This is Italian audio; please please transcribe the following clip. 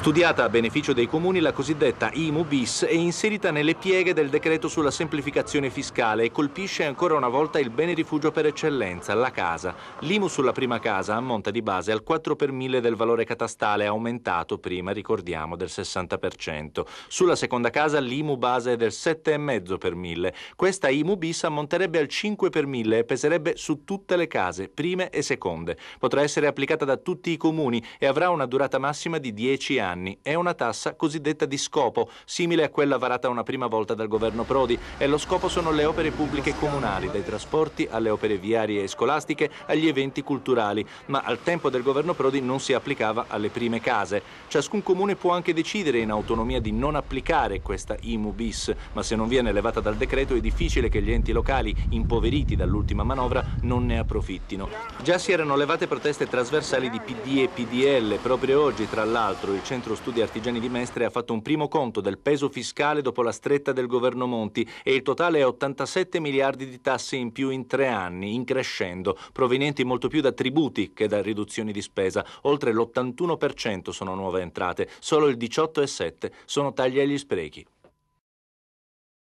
studiata a beneficio dei comuni la cosiddetta IMU bis e inserita nelle pieghe del decreto sulla semplificazione fiscale e colpisce ancora una volta il bene rifugio per eccellenza, la casa. L'IMU sulla prima casa ammonta di base al 4 per 1000 del valore catastale aumentato prima, ricordiamo, del 60%. Sulla seconda casa l'IMU base è del 7,5 per 1000. Questa IMU bis ammonterebbe al 5 per 1000 e peserebbe su tutte le case, prime e seconde. Potrà essere applicata da tutti i comuni e avrà una durata massima di 10 anni anni. È una tassa cosiddetta di scopo, simile a quella varata una prima volta dal governo Prodi e lo scopo sono le opere pubbliche comunali, dai trasporti alle opere viarie e scolastiche agli eventi culturali, ma al tempo del governo Prodi non si applicava alle prime case. Ciascun comune può anche decidere in autonomia di non applicare questa IMU bis, ma se non viene levata dal decreto è difficile che gli enti locali, impoveriti dall'ultima manovra, non ne approfittino. Già si erano levate proteste trasversali di PD e PDL, proprio oggi tra l'altro il Centro Studi Artigiani di Mestre ha fatto un primo conto del peso fiscale dopo la stretta del governo Monti e il totale è 87 miliardi di tasse in più in tre anni, in crescendo, provenienti molto più da tributi che da riduzioni di spesa. Oltre l'81% sono nuove entrate, solo il 18,7% sono tagli agli sprechi.